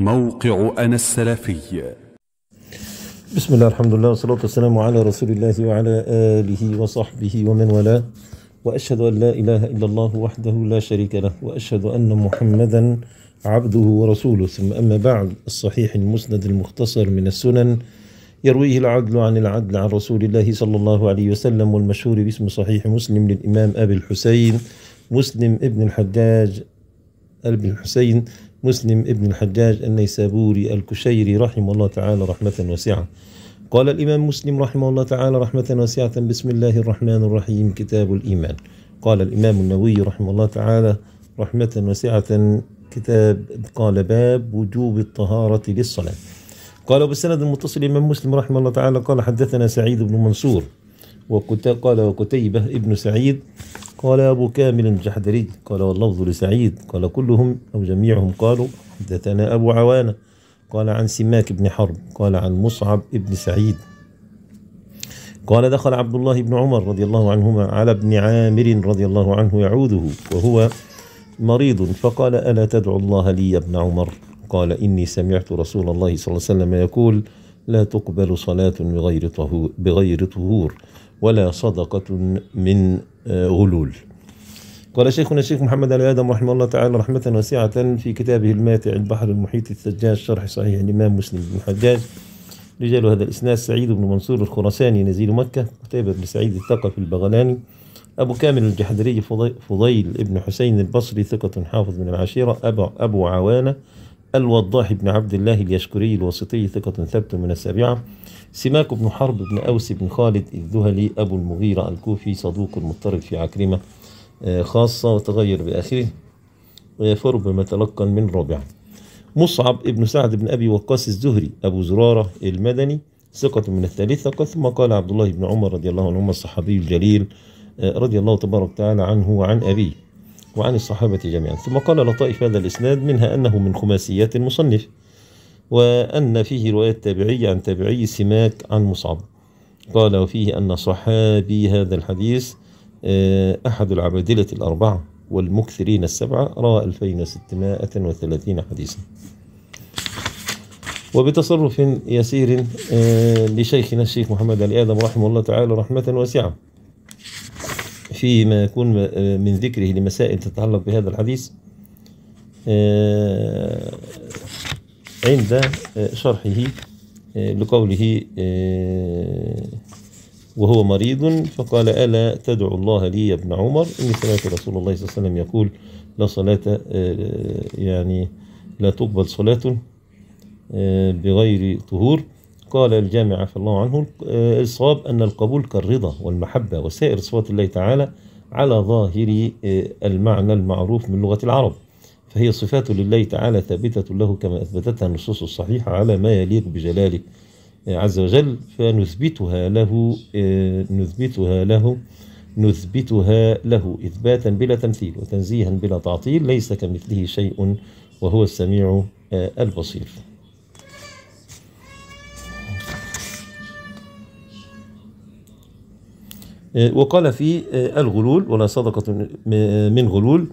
موقع أنا السلفي بسم الله الحمد لله والصلاة والسلام على رسول الله وعلى آله وصحبه ومن والاه وأشهد أن لا إله إلا الله وحده لا شريك له وأشهد أن محمدا عبده ورسوله ثم أما بعد الصحيح المسند المختصر من السنن يرويه العدل عن العدل عن رسول الله صلى الله عليه وسلم والمشهور باسم صحيح مسلم للإمام أبي الحسين مسلم ابن الحجاج أبي الحسين مسلم ابن الحجاج النيسابوري الكشيري رحمه الله تعالى رحمة واسعة قال الإمام مسلم رحمه الله تعالى رحمة واسعة بسم الله الرحمن الرحيم كتاب الإيمان قال الإمام النووي رحمه الله تعالى رحمة واسعة كتاب قال باب وجوب الطهارة للصلاة قال بالسند المتصل الإمام مسلم رحمه الله تعالى قال حدثنا سعيد بن منصور وقال وكتيبة ابن سعيد قال أبو كامل الجحدري قال واللفظ لسعيد قال كلهم أو جميعهم قالوا حدثنا أبو عوانة قال عن سماك بن حرب قال عن مصعب بن سعيد قال دخل عبد الله بن عمر رضي الله عنهما على ابن عامر رضي الله عنه يعوده وهو مريض فقال ألا تدعو الله لي يا ابن عمر قال إني سمعت رسول الله صلى الله عليه وسلم يقول لا تقبل صلاة بغير طهور, بغير طهور ولا صدقة من آه، غلول قال شيخنا الشيخ محمد علي آدم رحمه الله تعالى رحمة واسعة في كتابه الماتع البحر المحيط السجاج شرح صحيح الإمام مسلم بن الحجاج رجال هذا الإسناد سعيد بن منصور الخراساني نزيل مكة كتيبة بن سعيد الثقفي البغلاني أبو كامل الجحدري فضيل ابن حسين البصري ثقة حافظ من العشيرة أبو, أبو عوانة الوضاح بن عبد الله اليشكري الواسطي ثقة ثبت من السابعة سماك بن حرب بن أوس بن خالد الذهلي أبو المغيرة الكوفي صدوق مضطرب في عكرمة آه، خاصة وتغير بآخره آه، فرب ما تلقن من رابعة مصعب بن سعد بن أبي وقاص الزهري أبو زرارة المدني ثقة من الثالثة ثم قال عبد الله بن عمر رضي الله عنهما الصحابي الجليل آه، رضي الله تبارك تعالى عنه وعن أبيه وعن الصحابة جميعا ثم قال لطائف هذا الإسناد منها أنه من خماسيات المصنف وأن فيه رواية تابعية عن تابعي سماك عن مصعب قال وفيه أن صحابي هذا الحديث آه، أحد العبادلة الأربعة والمكثرين السبعة روى 2630 حديثا وبتصرف يسير آه، لشيخنا الشيخ محمد علي آدم رحمه الله تعالى رحمة واسعة فيما يكون آه، من ذكره لمسائل تتعلق بهذا الحديث آه، عند آه، شرحه لقوله وهو مريض فقال ألا تدعو الله لي يا ابن عمر إن سمعت رسول الله صلى الله عليه وسلم يقول لا صلاة يعني لا تقبل صلاة بغير طهور قال الجامع عفى الله عنه آه، الصواب أن القبول كالرضا والمحبة وسائر صفات الله تعالى على ظاهر آه، المعنى المعروف من لغة العرب فهي صفات لله تعالى ثابتة له كما أثبتتها النصوص الصحيحة على ما يليق بجلاله آه، عز وجل فنثبتها له نثبتها له نثبتها له إثباتا بلا تمثيل وتنزيها بلا تعطيل ليس كمثله شيء وهو السميع البصير آه، وقال في آه، الغلول ولا صدقة من غلول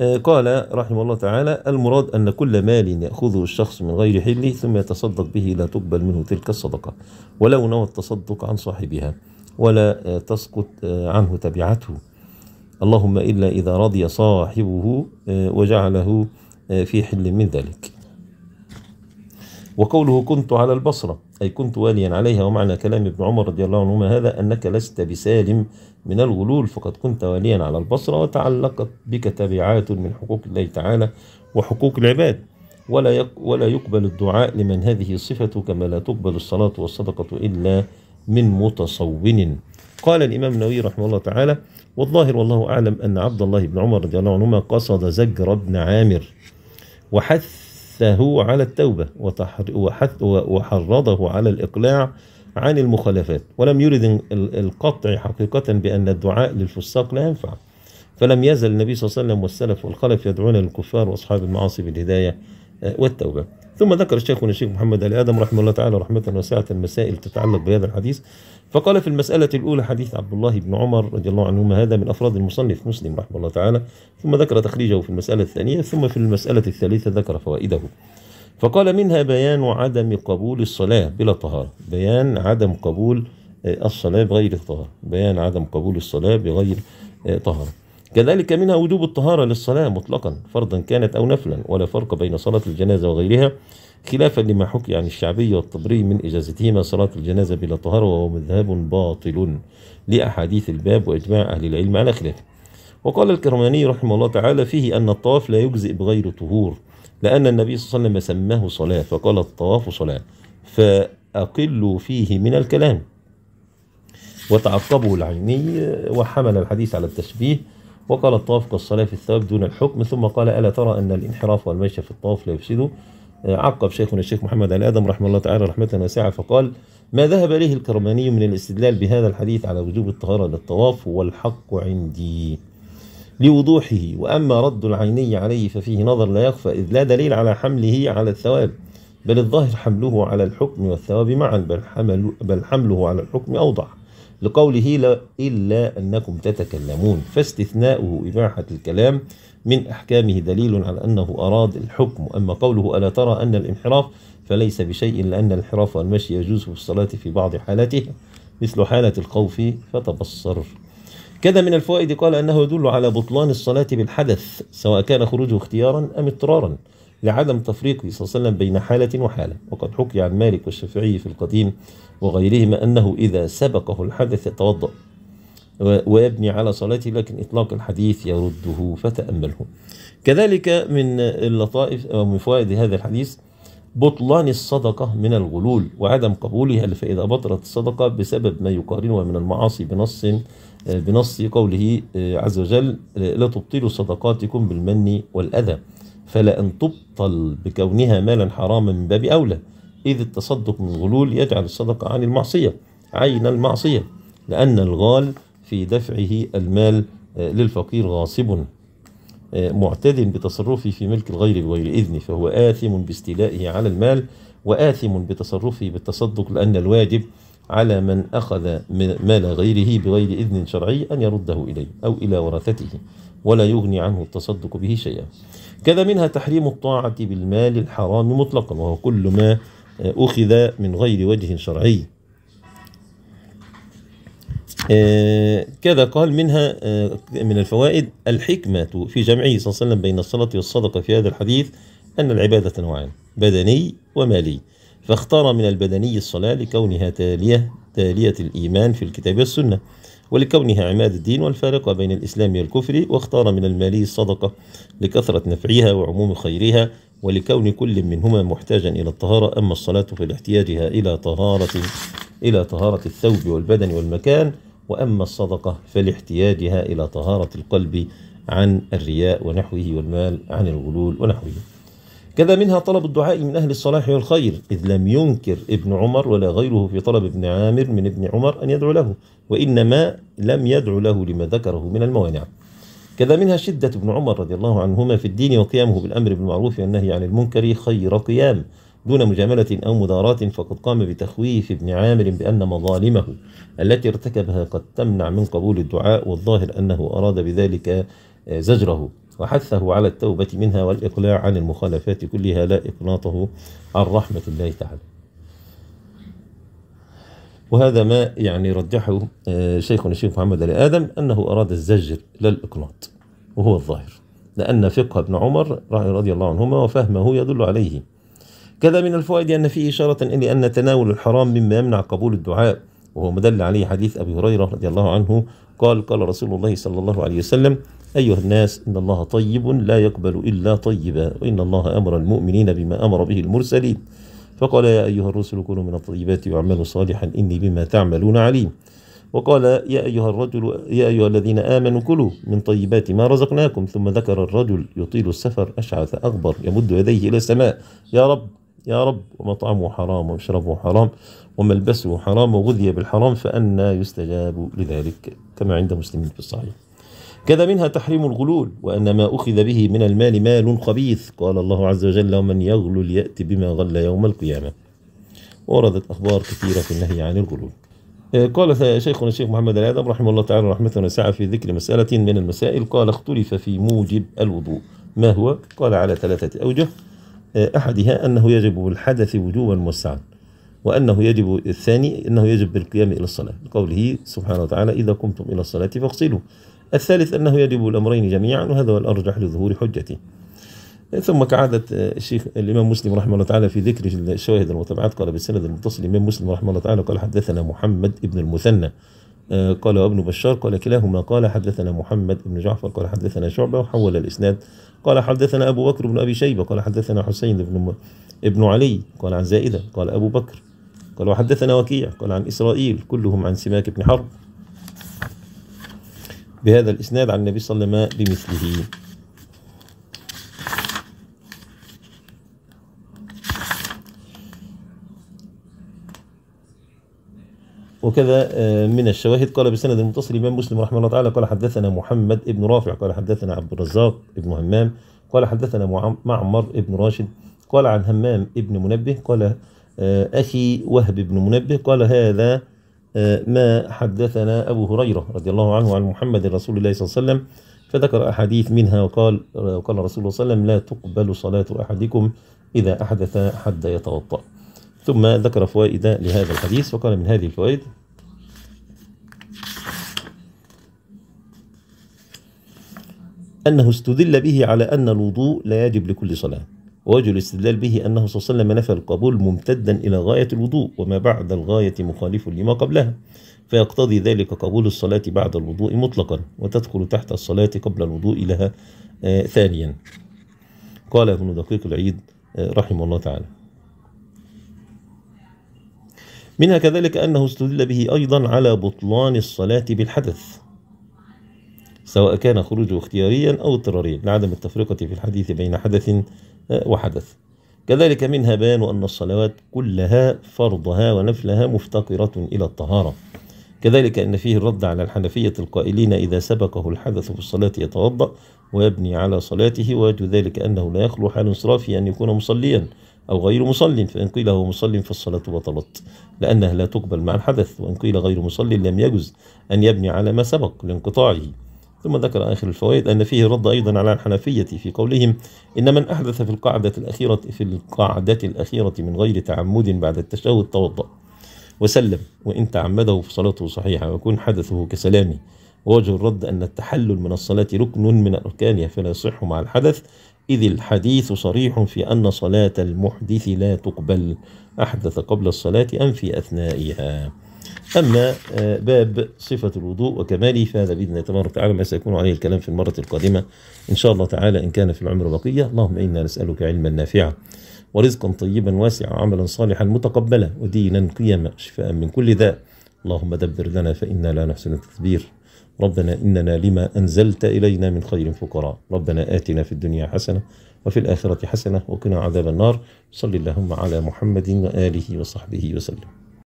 آه، قال رحمه الله تعالى المراد أن كل مال يأخذه الشخص من غير حله ثم يتصدق به لا تقبل منه تلك الصدقة ولو نوى التصدق عن صاحبها ولا تسقط عنه تبعته اللهم إلا إذا رضي صاحبه وجعله في حل من ذلك وقوله كنت على البصرة أي كنت واليا عليها ومعنى كلام ابن عمر رضي الله عنهما هذا أنك لست بسالم من الغلول فقد كنت واليا على البصرة وتعلقت بك تبعات من حقوق الله تعالى وحقوق العباد ولا ولا يقبل الدعاء لمن هذه صفته كما لا تقبل الصلاة والصدقة إلا من متصون قال الإمام النووي رحمه الله تعالى والظاهر والله أعلم أن عبد الله بن عمر رضي الله عنهما قصد زجر بن عامر وحث حثه على التوبة وحرضه على الإقلاع عن المخالفات ولم يرد القطع حقيقة بأن الدعاء للفساق لا ينفع فلم يزل النبي صلى الله عليه وسلم والسلف والخلف يدعون الكفار وأصحاب المعاصي بالهداية آه، والتوبة ثم ذكر الشيخ الشيخ محمد علي آدم رحمه الله تعالى رحمة وسعة المسائل تتعلق بهذا الحديث فقال في المسألة الأولى حديث عبد الله بن عمر رضي الله عنهما هذا من أفراد المصنف مسلم رحمه الله تعالى ثم ذكر تخريجه في المسألة الثانية ثم في المسألة الثالثة ذكر فوائده فقال منها بيان عدم قبول الصلاة بلا طهارة بيان عدم قبول آه، الصلاة بغير طهارة بيان عدم قبول الصلاة بغير آه، طهارة كذلك منها وجوب الطهارة للصلاة مطلقا فرضا كانت أو نفلا ولا فرق بين صلاة الجنازة وغيرها خلافا لما حكي عن الشعبي والطبري من إجازتهما صلاة الجنازة بلا طهارة وهو مذهب باطل لأحاديث الباب وإجماع أهل العلم على خلافه وقال الكرماني رحمه الله تعالى فيه أن الطواف لا يجزئ بغير طهور لأن النبي صلى الله عليه وسلم سماه صلاة فقال الطواف صلاة فأقلوا فيه من الكلام وتعقبه العيني وحمل الحديث على التشبيه وقال الطواف كالصلاة في الثواب دون الحكم ثم قال ألا ترى أن الانحراف والمشي في الطواف لا يفسده آه، عقب شيخنا الشيخ محمد علي آدم رحمه الله تعالى رحمة واسعة فقال ما ذهب إليه الكرماني من الاستدلال بهذا الحديث على وجوب الطهارة للطواف هو الحق عندي لوضوحه وأما رد العيني عليه ففيه نظر لا يخفى إذ لا دليل على حمله على الثواب بل الظاهر حمله على الحكم والثواب معا بل, حمل بل حمله على الحكم أوضح لقوله إلا أنكم تتكلمون فاستثناؤه إباحة الكلام من أحكامه دليل على أنه أراد الحكم أما قوله ألا ترى أن الانحراف فليس بشيء لأن الانحراف والمشي يجوز في الصلاة في بعض حالاته مثل حالة الخوف فتبصر كذا من الفوائد قال أنه يدل على بطلان الصلاة بالحدث سواء كان خروجه اختيارا أم اضطرارا لعدم تفريقه صلى الله عليه وسلم بين حالة وحالة وقد حكي عن مالك والشافعي في القديم وغيرهما أنه إذا سبقه الحدث يتوضأ ويبني على صلاته لكن إطلاق الحديث يرده فتأمله كذلك من اللطائف أو من فوائد هذا الحديث بطلان الصدقة من الغلول وعدم قبولها فإذا بطلت الصدقة بسبب ما يقارنها من المعاصي بنص بنص قوله عز وجل لا تبطلوا صدقاتكم بالمن والأذى فلا أن تبطل بكونها مالا حراما من باب أولى إذ التصدق من الغلول يجعل الصدقة عن المعصية عين المعصية لأن الغال في دفعه المال آه، للفقير غاصب آه، معتد بتصرفه في ملك الغير بغير إذنه فهو آثم باستيلائه على المال وآثم بتصرفه بالتصدق لأن الواجب على من أخذ مال غيره بغير إذن شرعي أن يرده إليه أو إلى ورثته ولا يغني عنه التصدق به شيئا كذا منها تحريم الطاعة بالمال الحرام مطلقا وهو كل ما آه، أخذ من غير وجه شرعي آه، كذا قال منها آه، من الفوائد الحكمة في جمعه صلى الله عليه وسلم بين الصلاة والصدقة في هذا الحديث أن العبادة نوعان بدني ومالي فاختار من البدني الصلاة لكونها تالية تالية الإيمان في الكتاب والسنة ولكونها عماد الدين والفارق بين الإسلام والكفر واختار من المالي الصدقة لكثرة نفعها وعموم خيرها ولكون كل منهما محتاجا إلى الطهارة أما الصلاة فلاحتياجها إلى طهارة إلى طهارة الثوب والبدن والمكان وأما الصدقة فلاحتياجها إلى طهارة القلب عن الرياء ونحوه والمال عن الغلول ونحوه كذا منها طلب الدعاء من أهل الصلاح والخير إذ لم ينكر ابن عمر ولا غيره في طلب ابن عامر من ابن عمر أن يدعو له وإنما لم يدعو له لما ذكره من الموانع كذا منها شدة ابن عمر رضي الله عنهما في الدين وقيامه بالأمر بالمعروف والنهي عن المنكر خير قيام دون مجاملة أو مداراة فقد قام بتخويف ابن عامر بأن مظالمه التي ارتكبها قد تمنع من قبول الدعاء والظاهر أنه أراد بذلك زجره وحثه على التوبة منها والإقلاع عن المخالفات كلها لا إقناطه عن رحمة الله تعالى وهذا ما يعني رجحه آه، شيخنا الشيخ محمد علي آدم أنه أراد الزجر لا الإقناط وهو الظاهر لأن فقه ابن عمر رضي الله عنهما وفهمه يدل عليه كذا من الفوائد أن فيه إشارة إلى أن تناول الحرام مما يمنع قبول الدعاء وهو مدل عليه حديث أبي هريرة رضي الله عنه قال قال رسول الله صلى الله عليه وسلم أيها الناس إن الله طيب لا يقبل إلا طيبا وإن الله أمر المؤمنين بما أمر به المرسلين فقال يا أيها الرسل كلوا من الطيبات واعملوا صالحا إني بما تعملون عليم وقال يا أيها الرجل يا أيها الذين آمنوا كلوا من طيبات ما رزقناكم ثم ذكر الرجل يطيل السفر أشعث أغبر يمد يديه إلى السماء يا رب يا رب ومطعمه حرام ومشربه حرام وملبسه حرام وغذي بالحرام فأنى يستجاب لذلك كما عند مسلم في الصحيح كذا منها تحريم الغلول وأن ما أخذ به من المال مال خبيث قال الله عز وجل ومن يغلل يأتي بما غل يوم القيامة وردت أخبار كثيرة في النهي عن الغلول آه، قال شيخنا الشيخ محمد الأدب رحمه الله تعالى رحمة وسعة في ذكر مسألة من المسائل قال اختلف في موجب الوضوء ما هو؟ قال على ثلاثة أوجه آه، أحدها أنه يجب بالحدث وجوبا موسعا وأنه يجب الثاني أنه يجب بالقيام إلى الصلاة لقوله سبحانه وتعالى إذا قمتم إلى الصلاة فاغسلوا الثالث أنه يجب الأمرين جميعا وهذا هو الأرجح لظهور حجته ثم كعادة الشيخ الإمام مسلم رحمه الله تعالى في ذكر الشواهد المتبعات قال بالسند المتصل الإمام مسلم رحمه الله تعالى قال حدثنا محمد بن المثنى آه، قال وابن بشار قال كلاهما قال حدثنا محمد بن جعفر قال حدثنا شعبة وحول الإسناد قال حدثنا أبو بكر بن أبي شيبة قال حدثنا حسين بن ابن علي قال عن زائدة قال أبو بكر قال وحدثنا وكيع قال عن إسرائيل كلهم عن سماك بن حرب بهذا الإسناد عن النبي صلى الله عليه وسلم بمثله وكذا آه، من الشواهد قال بسند المتصل الإمام مسلم رحمه الله تعالى قال حدثنا محمد ابن رافع قال حدثنا عبد الرزاق ابن همام قال حدثنا معمر ابن راشد قال عن همام ابن منبه قال آه، أخي وهب بن منبه قال هذا آه، ما حدثنا أبو هريرة رضي الله عنه عن محمد رسول الله صلى الله عليه وسلم فذكر أحاديث منها وقال آه، قال رسول الله صلى الله عليه وسلم لا تقبل صلاة أحدكم إذا أحدث حتى يتوضأ ثم ذكر فوائد لهذا الحديث وقال من هذه الفوائد أنه استدل به على أن الوضوء لا يجب لكل صلاة ووجه الاستدلال به أنه صلى الله عليه وسلم نفى القبول ممتدا إلى غاية الوضوء وما بعد الغاية مخالف لما قبلها فيقتضي ذلك قبول الصلاة بعد الوضوء مطلقا وتدخل تحت الصلاة قبل الوضوء لها آه، ثانيا قال ابن دقيق العيد آه، رحمه الله تعالى منها كذلك أنه استدل به أيضا على بطلان الصلاة بالحدث سواء كان خروجه اختياريا أو اضطراريا لعدم التفرقة في الحديث بين حدث وحدث كذلك منها بيان أن الصلوات كلها فرضها ونفلها مفتقرة إلى الطهارة كذلك إن فيه الرد على الحنفية القائلين إذا سبقه الحدث في الصلاة يتوضأ ويبني على صلاته ويجد ذلك أنه لا يخلو حال انصرافه أن يكون مصليا أو غير مصل فإن قيل هو مصل فالصلاة بطلت لأنها لا تقبل مع الحدث وإن قيل غير مصل لم يجز أن يبني على ما سبق لانقطاعه ثم ذكر آخر الفوائد أن فيه رد أيضا على الحنفية في قولهم إن من أحدث في القاعدة الأخيرة في القاعدة الأخيرة من غير تعمد بعد التشهد توضأ وسلم وإن تعمده فصلاته صحيحة ويكون حدثه كسلامه ووجه الرد أن التحلل من الصلاة ركن من أركانها فلا يصح مع الحدث إذ الحديث صريح في أن صلاة المحدث لا تقبل أحدث قبل الصلاة أم في أثنائها أما آه، باب صفة الوضوء وكماله فهذا بإذن الله تبارك وتعالى ما سيكون عليه الكلام في المرة القادمة إن شاء الله تعالى إن كان في العمر بقية اللهم إنا نسألك علما نافعا ورزقا طيبا واسعا وعملا صالحا متقبلا ودينا قيما شفاء من كل داء اللهم دبر لنا فإنا لا نحسن التدبير ربنا إننا لما أنزلت إلينا من خير فقراء ربنا آتنا في الدنيا حسنة وفي الآخرة حسنة وقنا عذاب النار صلى اللهم على محمد وآله وصحبه وسلم